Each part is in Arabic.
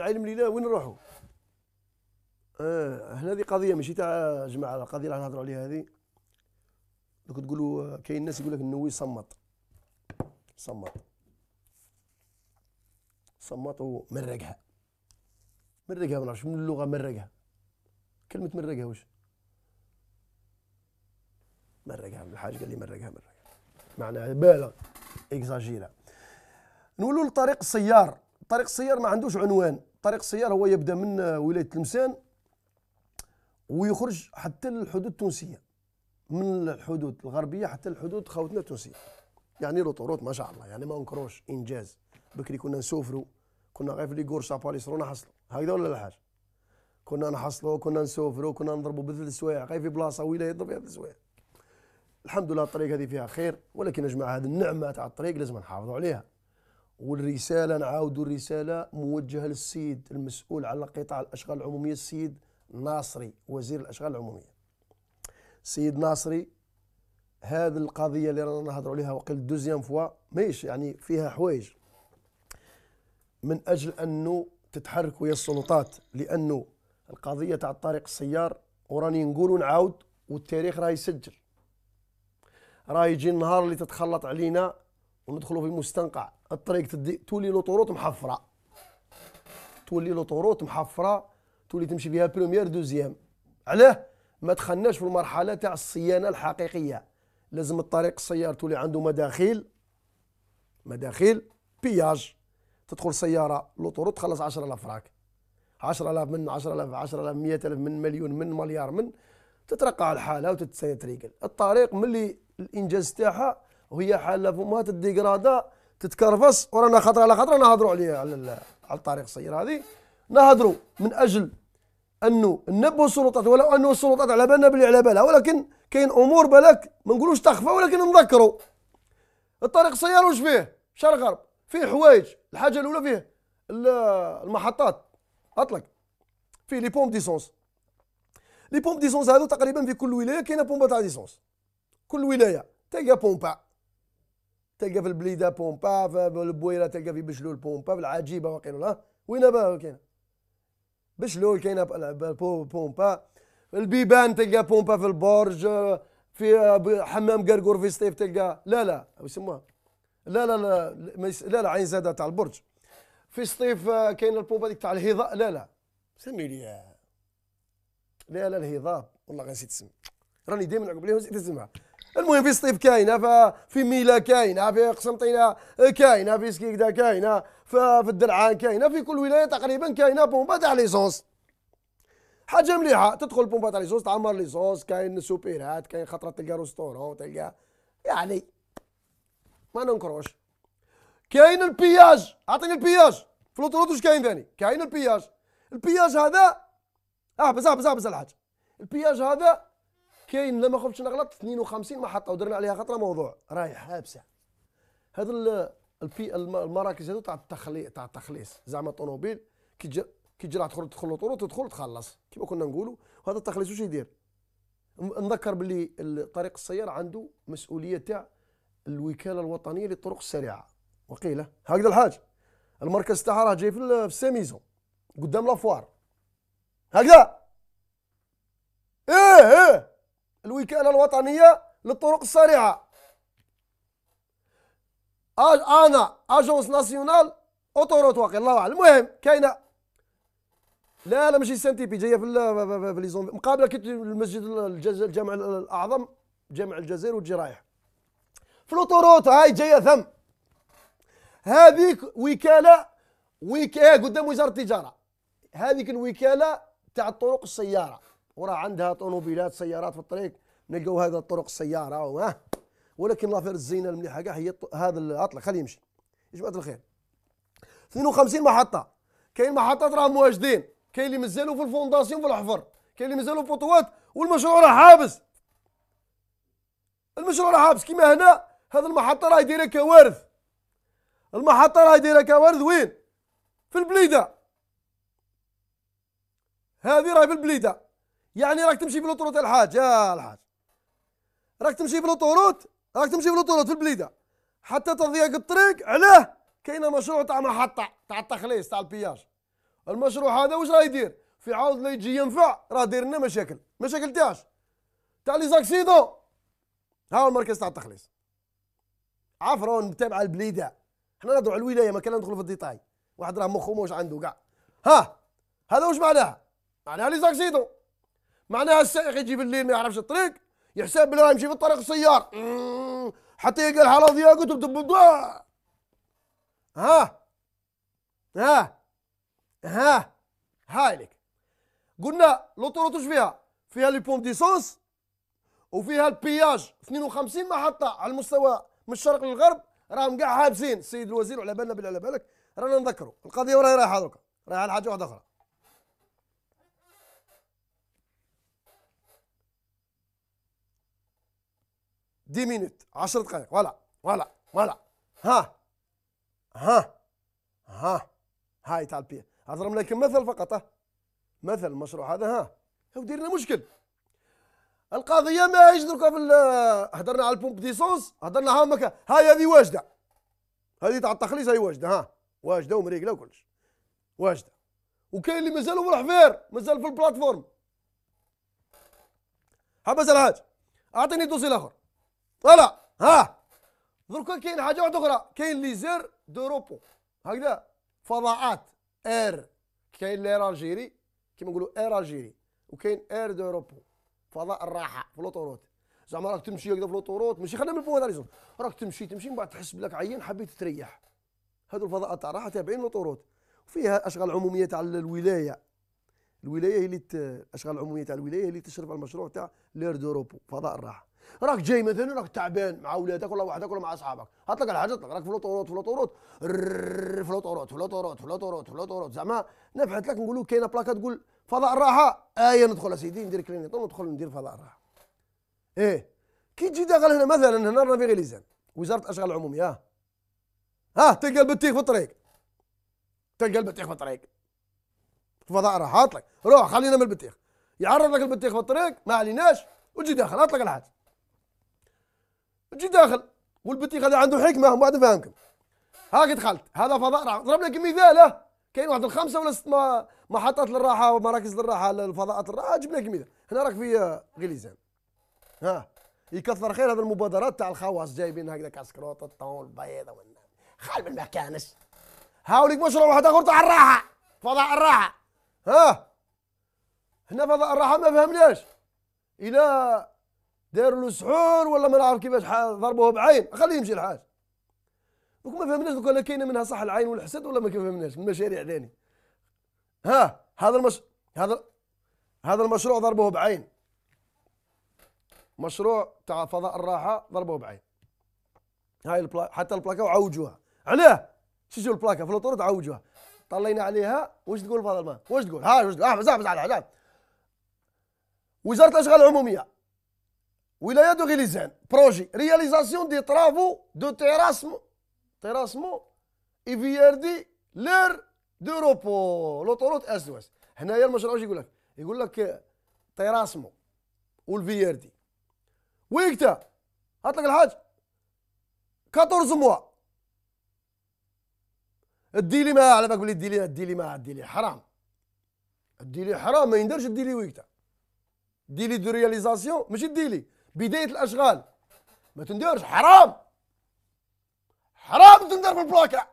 من علم لله وين نروحوا اه هنا هذه قضيه ماشي تاع جماعه القضيه اللي نهضروا عليها هذه دوك تقولوا آه، كاين ناس يقول لك النووي صمت صمت صمت ومرقها مرقها ما نعرفش من اللغه مرقها كلمه مرقها واش مرقها الحاج قال لي مرقها مرقها معناها بالغ اكزاجيرا نولوا لطريق السيار طريق السيار ما عندوش عنوان طريق السياره هو يبدا من ولايه تلمسان ويخرج حتى الحدود التونسيه من الحدود الغربيه حتى الحدود خوتنا التونسيه يعني روط روط ما شاء الله يعني ما نكروش انجاز بكري كنا نسوفروا كنا غير في ليكور كورس اباليس رونا حصلوا هكذا ولا الحاج كنا نحصلوا كنا نسوفروا كنا نضربوا بثلاث سوايع غير في بلاصه ولايه يضرب فيها ثلاث سوايع الحمد لله الطريق هذه فيها خير ولكن يا جماعه هذه النعمه تاع الطريق لازم نحافظوا عليها والرساله نعاود الرساله موجهه للسيد المسؤول على قطاع الاشغال العموميه السيد ناصري وزير الاشغال العموميه سيد ناصري هذه القضيه اللي رانا نهضروا عليها وقيل دوزيام فوا ماهيش يعني فيها حوايج من اجل انه تتحركوا يا السلطات لانه القضيه تاع الطريق السيار وراني نقول ونعاود والتاريخ راه يسجل راه يجي النهار اللي تتخلط علينا وندخلوا في مستنقع الطريق تدي تولي لوطوروت محفره تولي لوطوروت محفره تولي تمشي بها بروميير دوزيام علاه ما دخلناش في المرحله تاع الصيانه الحقيقيه لازم الطريق السيار تولي عنده مداخيل مداخيل بياج تدخل سياره لوطوروت تخلص 10000 فرانك 10000 من 10000 10000 100000 من مليون من مليار من تترقع الحاله وتتسيتريكل الطريق ملي الانجاز تاعها وهي حاله فمها تديكرادا تتكرفص ورانا خطره على خطره نهضروا عليها على على الطريق الصغير هذه نهضروا من اجل انه ننبهوا السلطات ولو انه السلطات على بالنا بلي على بالها ولكن كاين امور بالك ما نقولوش تخفى ولكن نذكروا الطريق السيار واش فيه شرق غرب فيه حوايج الحاجه الاولى فيه المحطات اطلق فيه لي بومب ديسونس لي بومب ديسونس هذو تقريبا في كل ولايه كاينه بومبا تاع ديسونس كل ولايه تلقى بومبا تلقى في البليده بومبا في البويره تلقى في بشلول بومبا في العجيبه وقيل وين باه كاين بشلول كاينه بومبا البيبان تلقى بومبا في البرج في حمام قرقور في سطيف تلقى لا لا يسموها لا لا لا لا, لا عين زاده تاع البرج في سطيف آه، كاين البومبا ديك تاع الهضاب لا لا سمي لي آه، لا لا الهضاب والله غير نسيت راني دائما نعقب ليه نسيت اسمها المهم في سطيف كاينه في ميلا كاينه في قسنطينه كاينه في سكيكدا كاينه في الدرعان كاينه في كل ولايه تقريبا كاينه بومبا تاع ليسونس حاجه مليحه تدخل بومبا تاع ليسونس تعمر ليسونس كاين سوبيرات كاين خطره تلقى روستورون تلقى يعني ما ننكروش كاين البياج عطيني البياج في لوطوروت واش كاين ثاني كاين البياج البياج هذا بزاف بزاف بزاف الحاج البياج هذا كاين لا ما خفتش نغلط 52 محطه ودرنا عليها خطره موضوع رايح حابسه هذا البي المراكز هذو تاع التخلي تاع التخليص زعما الطوموبيل كي تجي كي تجي تدخل تدخل الطرق تدخل تخلص كما كنا نقولوا وهذا التخليص واش يدير نذكر باللي الطريق السيار عنده مسؤوليه تاع الوكاله الوطنيه للطرق السريعه وقيله هكذا الحاج المركز تاعها راه جاي في الساميزو قدام لافوار هكذا ايه ايه الوكالة الوطنية للطرق السريعة أج أنا أجونس ناسيونال أوتوروت واقي الله أعلم المهم كاينة لا لا ماشي سانتيبي جاية في في لي زون مقابلة كي المسجد الجامع الأعظم جامع الجزائر وتجي رايح في الأوتوروت هاي جاية ثم هذيك وكالة وكالة قدام وزارة التجارة هذيك الوكالة تاع الطرق السيارة وراه عندها طونوبيلات سيارات في الطريق نلقوا هذا الطرق السياره وما ولكن لافير الزينه المليحه كاع هي هذا العطله خليه يمشي يا جماعه الخير 52 محطه كاين محطات راهم مواجدين كاين اللي مازالوا في الفونداسيون في الحفر كاين اللي مازالوا بوطوات والمشروع راه حابس المشروع راه حابس كيما هنا هذا المحطه راهي دايره كوارث المحطه راهي دايره كوارث وين في البليده هذه راهي في البليده يعني راك تمشي بالاوتوروت الحاج يا الحاج راك تمشي بالاوتوروت راك تمشي بالاوتوروت في البليده حتى تضيق الطريق علاه كاينه مشروع تاع محطه تاع التخليص تاع البياج المشروع هذا واش راه يدير في عوض لا يجي ينفع راه داير لنا مشاكل مشاكل تاعش تاع لي زاكسيدو ها هو المركز تاع التخليص عفرون متابعه البليده حنا نهضروا على الولايه ما كان ندخلوا في الديتاي واحد راه مخو موش عنده كاع ها هذا واش معناها معناها لي زاكسيدو معناها السائق يجي بالليل ما يعرفش الطريق يحسب بلي يمشي في الطريق السيار حتى يقال الحرارة يا كتب تبضع ها ها ها لك قلنا لوطوروت وش فيها؟ فيها لي بومب ديسونس وفيها البياج 52 محطة على المستوى من الشرق للغرب راهم كاع حابسين السيد الوزير وعلى بالنا بالله على بالك رانا نذكروا القضية وراهي رايحة دوكا رايحة لحاجة واحدة أخرى دي مينوت 10 دقائق فوالا فوالا فوالا ها ها ها هاي تاع البي اضرب لكم مثل فقط مثل المشروع هذا ها هو دير لنا مشكل القضيه ماهيش دركا في هضرنا على البومب ديسونس هضرنا ها مكا هاي هذه واجده هذه تاع التخليص هاي واجده ها واجده ومريقله وكلش واجده وكاين اللي مازالوا في الحفير مازال في البلاتفورم ها مازال الحاج اعطيني دوسي الاخر طلع ها دركا كاين حاجه واحده اخرى كاين لي زير دو روبو هكذا فضاءات اير كاين لير الجيري كيما نقولوا اير الجيري وكاين اير دو روبو فضاء الراحه في لوطوروت زعما راك تمشي هكذا في لوطوروت ماشي خلينا من فوق راك تمشي تمشي من بعد تحس بلاك عيان حبيت تريح هذو الفضاءات تاع الراحه تابعين لوطوروت وفيها اشغال عموميه تاع الولايه الولايه هي اللي الاشغال العموميه تاع الولايه هي اللي تشرف على المشروع تاع لير دو روبو فضاء الراحه راك جاي مثلا راك تعبان مع اولادك ولا وحدك ولا مع اصحابك هطلق الحاجه حاجه راك في لوطوروت في لوطوروت في لوطوروت في لوطوروت في لوطوروت في لوطوروت زعما نبحث لك نقول كاينه بلاكه تقول فضاء الراحه ايه ندخل سيدي ندير كلينيطون ندخل ندير فضاء الراحه ايه كي تجي داخل هنا مثلا هنا رانا في غليزان وزاره الاشغال العموميه ها تلقى البطيخ في الطريق تلقى البطيخ في الطريق فضاء راحه اطلق روح خلينا من البطيخ يعرض لك البطيخ في الطريق ما عليناش وتجي داخل اطلق الحاج تجي داخل والبتي هذا عنده حكمه بعد فهمكم هاك دخلت هذا فضاء راح ضرب لك مثال كاين واحد الخمسه ولا ست محطات للراحه ومراكز للراحه الفضاءات الراحه جبنا لك مثال هنا راك في غليزان ها يكثر خير هذا المبادرات تاع الخواص جايبين هكذا كاسكروط الطون البيضه والنار خال من مكانش هاوليك مشروع واحد اخر تاع الراحه فضاء الراحه ها هنا فضاء الراحه ما فهمناش الى داروا له سحور ولا ما نعرف كيفاش ضربوه بعين خليه يمشي الحاج دوك ما فهمناش دوك كاينه منها صح العين والحسد ولا ما فهمناش من مشاريع ثاني ها هذا المش هذا هذا المشروع ضربوه بعين مشروع تاع فضاء الراحه ضربوه بعين هاي البلا... حتى البلاكه وعوجوها علاه شو البلاكه في الطرد عوجوها طلينا عليها واش تقول فاضل ما واش تقول ها واش تقول احمد احمد على وزاره الاشغال العموميه ولايه دو غيليزان بروجي رياليزاسيون دي ترافو دو تيراسمو تيراسمو اي في ار دي لير دو روبو لوطوروت اس اس هنايا المشروع واش يقول لك يقول لك تيراسمو والفي ار دي ويكتا هات لك الحاج 14 موا الديلي ما على بالك بلي الديلي الديلي ما الديلي حرام الديلي حرام ما يندرش الديلي ويكتا ديلي دو رياليزاسيون ماشي الديلي بدايه الاشغال ما تندارش حرام حرام تندار في البلاكه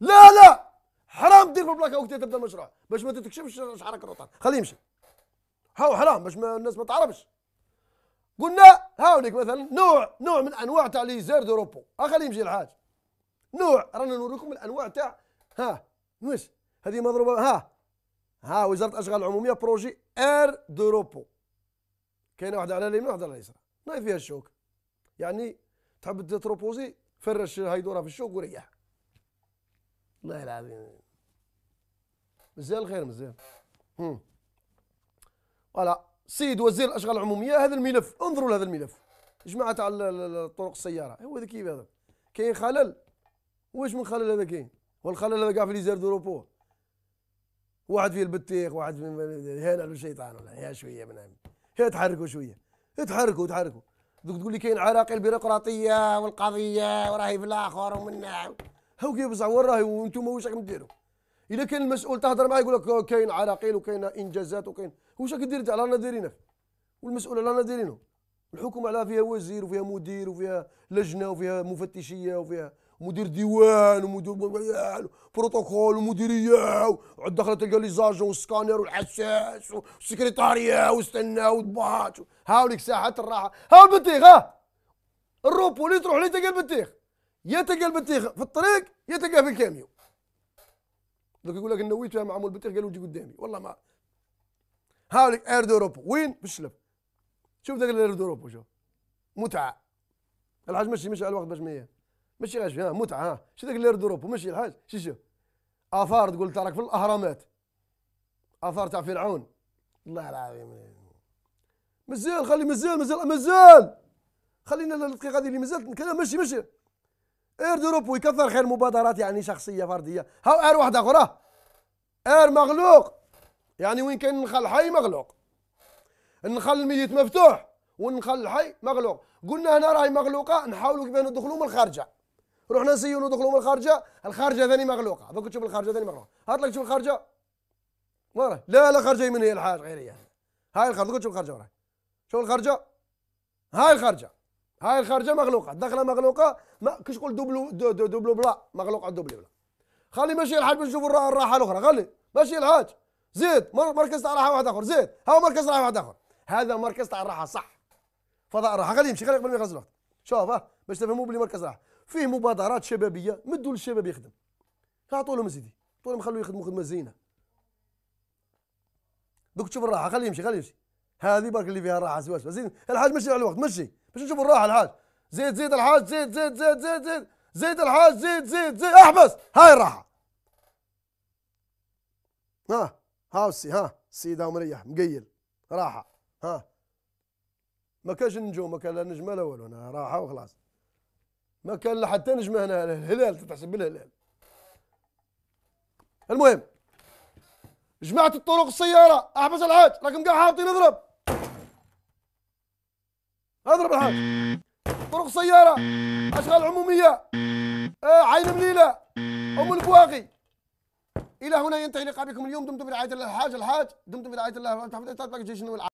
لا لا حرام تدير في البلاكه وقت تبدا المشروع باش ما تتكشفش حركه الروطان خليه يمشي هاو حرام باش ما الناس ما تعرفش قلنا هاوليك مثلا نوع نوع من انواع تاع لي زير دو روبو خليه يمشي الحاج نوع رانا نوريكم الانواع تاع ها واش هذه مضروبه ها ها وزاره الاشغال العموميه بروجي اير دو روبو كاينه واحده على اليمين واحده على اليسرى نايض فيها الشوك يعني تحب تروبوزي فرش هيدوره في الشوك وريح والله العظيم مازال خير مازال فوالا سيد وزير الاشغال العموميه هذا الملف انظروا لهذا الملف جماعه تاع طرق السياره هو هذا كيف هذا كاين خلل واش من خلل هذا كاين والخلل هذا كاع في ليزير دوروبو واحد فيه البطيخ واحد فيه هنا الشيطان ولا يا شويه من عمي. تحركوا شويه تحركوا تحركوا دوك تقول لي كاين عراقيل البيروقراطيه والقضيه وراهي في الاخر ومنا هاو كيف بصح وين راهي وانتم واش راكم ديروا اذا كان المسؤول تهضر معاه يقول لك آه، كاين عراقيل وكاين انجازات وكاين واش راك دير انت رانا دايرينك والمسؤول رانا دايرينه الحكومه على فيها وزير وفيها مدير وفيها لجنه وفيها مفتشيه وفيها مدير ديوان ومدير بروتوكول ومديريه وعد دخلت تلقى لي زاجون والحساس والسكرتاريه واستنى والباج هاوليك ساحه الراحه ها البطيخ ها اللي تروح ليه تلقى البطيخ يا تلقى البطيخ في الطريق يا تلقى في الكاميو دوك يقول لك نويت فيها معمول البطيخ قالوا وجي قدامي والله ما هاوليك اير دوروب وين بالشلب شوف ذاك الاير دوروب شوف متعه الحاج ماشي ماشي على الوقت باش ما ماشي غاش متعه ها شي ذاك اللي دروب ماشي الحاج شي شوف اثار تقول تراك في الاهرامات اثار تاع فرعون والله العظيم مازال خلي مازال مازال مازال خلينا الدقيقه هذه اللي مازال نتكلم ماشي ماشي اير دروب ويكثر خير مبادرات يعني شخصيه فرديه هاو اير واحده اخرى اير مغلوق يعني وين كان النخل حي مغلوق النخل الميت مفتوح والنخل الحي مغلوق قلنا هنا راهي مغلوقه نحاولوا كيفاه ندخلوا من الخارجه رحنا نسيو دخلوا من الخارجه الخارجه ثاني مغلوقه دوك تشوف الخارجه ثاني مغلوقه هات لك تشوف الخارجه وراه لا لا خارجه من هي الحاج غير هي هاي الخارجه تشوف الخارجه وراه شوف الخارجه هاي الخارجه هاي الخارجه مغلوقه الداخله مغلوقه ما كش تقول دوبلو دو دو دوبلو بلا مغلوقه دوبلو بلا خلي ماشي الحاج باش نشوفوا الراحه الاخرى خلي ماشي الحاج زيد مركز تاع راحه واحد اخر زيد هاو مركز راحه واحد اخر هذا مركز تاع الراحه صح فضاء الراحه خليه يمشي خلي قبل ما يخلص الوقت شوف ها باش تفهموا بلي مركز راحه فيه مبادرات شبابيه مدوا للشباب يخدم اعطوا لهم سيدي اعطوا لهم خلوه يخدموا خدمه زينه دوك تشوف الراحه خليه يمشي خليه يمشي هذه برك اللي فيها الراحه سوا زين الحاج مشي على الوقت مشي باش نشوف الراحه الحاج زيد زيد الحاج زيد زيد زيد زيد زيد زيد الحاج زيد زيد زيد احبس هاي الراحه ها ها السي ها السيد مريح مقيل راحه ها ما كانش النجوم ما كان لا نجمه لا والو راحه وخلاص ما كان لا حتى نجمه هنا الهلال تتحسب بالهلال المهم جماعة الطرق السيارة احبس الحاج راكم كاع حاطين اضرب اضرب الحاج طرق السيارة اشغال عمومية آه عين مليلة ام البواقي الى هنا ينتهي لقاء بكم اليوم دمتم في الله الحاج الحاج دمتم في رعاية الله وتحفظ الجيش